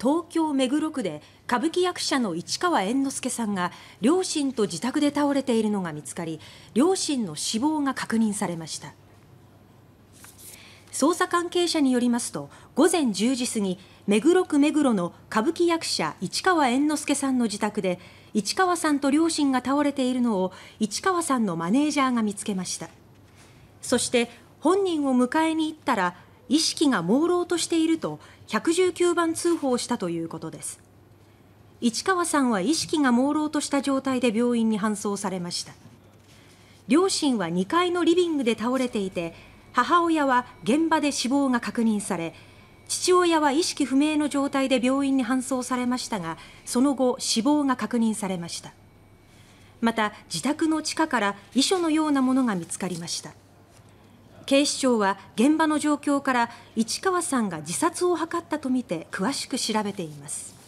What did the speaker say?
東京・目黒区で歌舞伎役者の市川猿之助さんが両親と自宅で倒れているのが見つかり両親の死亡が確認されました捜査関係者によりますと午前10時過ぎ目黒区目黒の歌舞伎役者市川猿之助さんの自宅で市川さんと両親が倒れているのを市川さんのマネージャーが見つけましたそして本人を迎えに行ったら意識が朦朧としていると119番通報したということです市川さんは意識が朦朧とした状態で病院に搬送されました両親は2階のリビングで倒れていて母親は現場で死亡が確認され父親は意識不明の状態で病院に搬送されましたがその後死亡が確認されましたまた自宅の地下から遺書のようなものが見つかりました警視庁は現場の状況から市川さんが自殺を図ったとみて詳しく調べています。